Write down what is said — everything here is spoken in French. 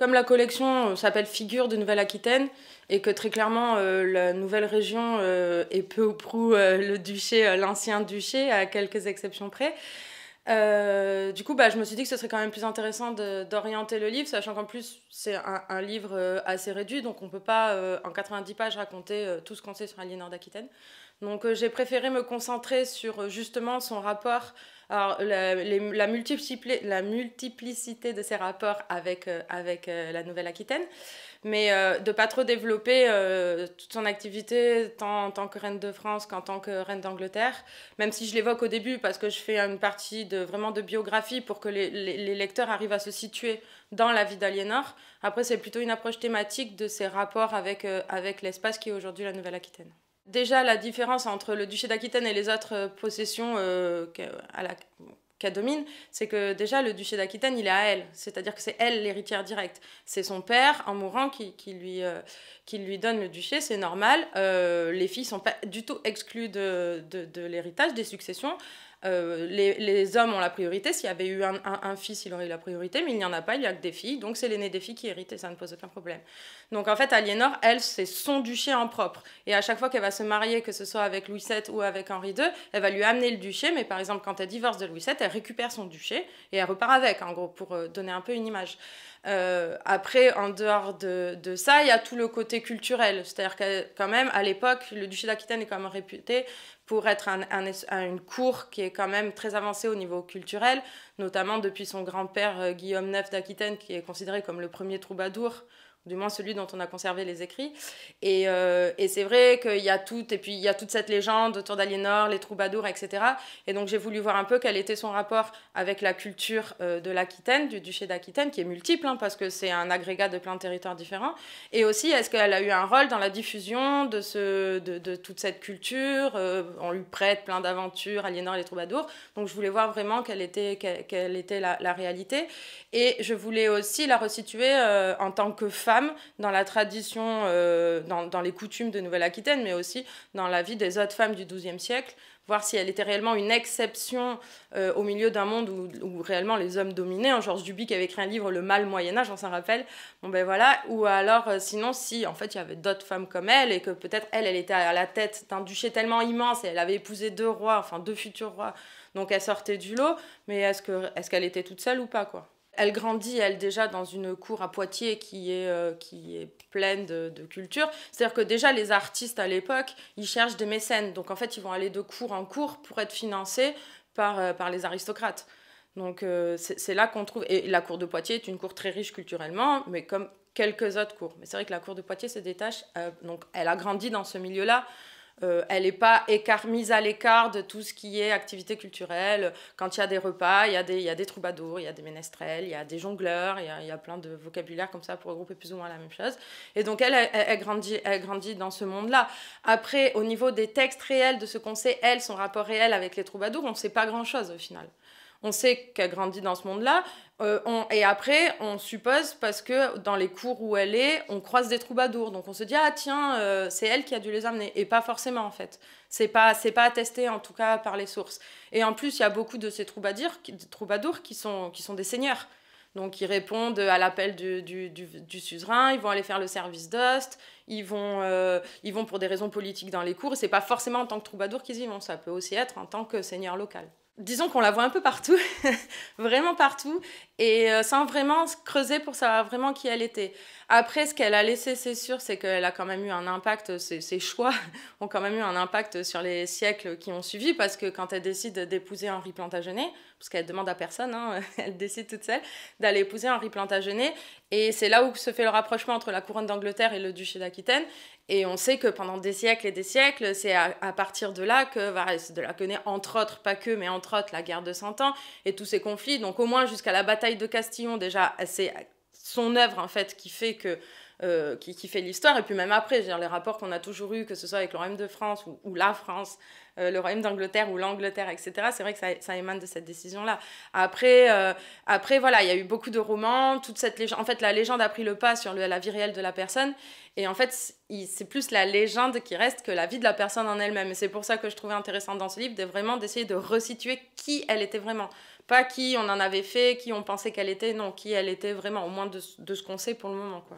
Comme la collection euh, s'appelle Figure de Nouvelle-Aquitaine et que très clairement euh, la nouvelle région euh, est peu ou prou le duché, l'ancien duché, à quelques exceptions près. du coup, bah, je me suis dit que ce serait quand même plus intéressant d'orienter le livre, sachant qu'en plus c'est un, un, livre assez réduit, donc on ne peut pas en 90 pages raconter tout ce qu'on sait sur Aliénor d'Aquitaine. Donc j'ai préféré me concentrer sur justement son rapport alors, la, la, multiplicité, de ses rapports avec, euh, avec euh, la Nouvelle-Aquitaine, mais euh, de ne pas trop développer toute son activité tant en tant que reine de France qu'en tant que reine d'Angleterre, même si je l'évoque au début parce que je fais une partie de, vraiment de biographie pour que les, lecteurs arrivent à se situer dans la vie d'Aliénor. Après, c'est plutôt une approche thématique de ses rapports avec, avec l'espace qui est aujourd'hui la Nouvelle-Aquitaine. Déjà, la différence entre le duché d'Aquitaine et les autres euh, possessions euh, qu'elle domine, c'est que déjà le duché d'Aquitaine, il est à elle, c'est-à-dire que c'est elle l'héritière directe. C'est son père, en mourant, qui, euh, lui, donne le duché, c'est normal. Euh, les filles sont pas du tout exclues de l'héritage, des successions. Euh, les, hommes ont la priorité. S'il y avait eu un, un, fils, il aurait eu la priorité, mais il n'y en a pas, il n'y a que des filles. Donc c'est l'aîné des filles qui hérite ça ne pose aucun problème. Donc en fait, Aliénor, elle, c'est son duché en propre. Et à chaque fois qu'elle va se marier, que ce soit avec Louis VII ou avec Henri II, elle va lui amener le duché. Mais par exemple, quand elle divorce de Louis VII, elle récupère son duché et elle repart avec, en gros, pour euh, donner un peu une image. Euh, après, en dehors de, de ça, il y a tout le côté culturel. C'est-à-dire que quand même, à l'époque, le duché d'Aquitaine est quand même réputé pour être un, une cour qui est quand même très avancée au niveau culturel, notamment depuis son grand-père euh, Guillaume IX d'Aquitaine, qui est considéré comme le premier troubadour du moins celui dont on a conservé les écrits. Et, euh, et c'est vrai qu'il y a tout, et puis il y a toute cette légende autour d'Aliénor, les troubadours, etc. Et donc j'ai voulu voir un peu quel était son rapport avec la culture euh, de l'Aquitaine, du duché d'Aquitaine, qui est multiple, hein, parce que c'est un agrégat de plein de territoires différents. Et aussi, est-ce qu'elle a eu un rôle dans la diffusion de, ce, de, toute cette culture euh, On lui prête plein d'aventures, Aliénor, les troubadours. Donc je voulais voir vraiment quelle était, quelle, était la, la, réalité. Et je voulais aussi la resituer en tant que femme dans la tradition, euh, dans, les coutumes de Nouvelle-Aquitaine, mais aussi dans la vie des autres femmes du XIIe siècle, voir si elle était réellement une exception euh, au milieu d'un monde où, réellement les hommes dominaient. en hein, Georges Duby qui avait écrit un livre, Le mal Moyen-Âge, on s'en rappelle. Bon ben voilà, ou alors euh, sinon si en fait il y avait d'autres femmes comme elle et que peut-être elle, elle était à la tête d'un duché tellement immense et elle avait épousé deux rois, enfin deux futurs rois, donc elle sortait du lot, mais est-ce qu'elle est était toute seule ou pas quoi elle grandit, elle, déjà dans une cour à Poitiers qui est, euh, pleine de, culture. C'est-à-dire que déjà, les artistes à l'époque, ils cherchent des mécènes. Donc, en fait, ils vont aller de cours en cours pour être financés par, euh, les aristocrates. Donc, euh, c'est là qu'on trouve. Et la cour de Poitiers est une cour très riche culturellement, mais comme quelques autres cours. Mais c'est vrai que la cour de Poitiers se détache. donc, elle a grandi dans ce milieu-là. Euh, elle n'est pas écart, mise à l'écart de tout ce qui est activité culturelle. Quand il y a des repas, il y, a des, troubadours, il y a des ménestrels, il y a des jongleurs, il y a, plein de vocabulaire comme ça pour regrouper plus ou moins la même chose. Et donc elle, elle, grandit, elle grandit dans ce monde-là. Après, au niveau des textes réels de ce qu'on sait, elle, son rapport réel avec les troubadours, on ne sait pas grand-chose au final on sait qu'elle grandit dans ce monde-là. Euh, et après, on suppose parce que dans les cours où elle est, on croise des troubadours. Donc on se dit, ah tiens, euh, c'est elle qui a dû les amener. Et pas forcément, en fait. C'est pas, c'est pas attesté, en tout cas, par les sources. Et en plus, il y a beaucoup de ces troubadours, qui, troubadours qui, sont, qui sont des seigneurs. Donc ils répondent à l'appel du, suzerain, ils vont aller faire le service d'host ils, vont euh, ils vont pour des raisons politiques dans les cours. Et c'est pas forcément en tant que troubadour qu'ils y vont, ça peut aussi être en tant que seigneur local disons qu'on la voit un peu partout, vraiment partout, et euh, sans vraiment creuser pour savoir vraiment qui elle était. Après, ce qu'elle a laissé, c'est sûr, c'est qu'elle a quand même eu un impact, ses, ses, choix ont quand même eu un impact sur les siècles qui ont suivi, parce que quand elle décide d'épouser Henri Plantagenet, parce qu'elle demande à personne, hein, elle décide toute seule, d'aller épouser Henri Plantagenet. Et c'est là où se fait le rapprochement entre la couronne d'Angleterre et le duché d'Aquitaine. Et on sait que pendant des siècles et des siècles, c'est à, partir de là que va bah, de la connaît entre autres, pas que, mais entre autres, la guerre de Cent Ans et tous ces conflits. Donc au moins jusqu'à la bataille de Castillon, déjà, c'est son œuvre en fait qui fait que euh, qui, fait l'histoire, et puis même après, les rapports qu'on a toujours eus, que ce soit avec le Royaume de France ou la France, euh, le Royaume d'Angleterre ou l'Angleterre, etc. C'est vrai que ça, ça, émane de cette décision-là. Après, euh, après, voilà, il y a eu beaucoup de romans, toute cette légende. En fait, la légende a pris le pas sur la vie réelle de la personne. Et en fait, c'est plus la légende qui reste que la vie de la personne en elle-même. Et c'est pour ça que je trouvais intéressant dans ce livre de vraiment d'essayer de resituer qui elle était vraiment. Pas qui on en avait fait, qui on pensait qu'elle était, non, qui elle était vraiment, au moins de, de ce qu'on sait pour le moment, quoi.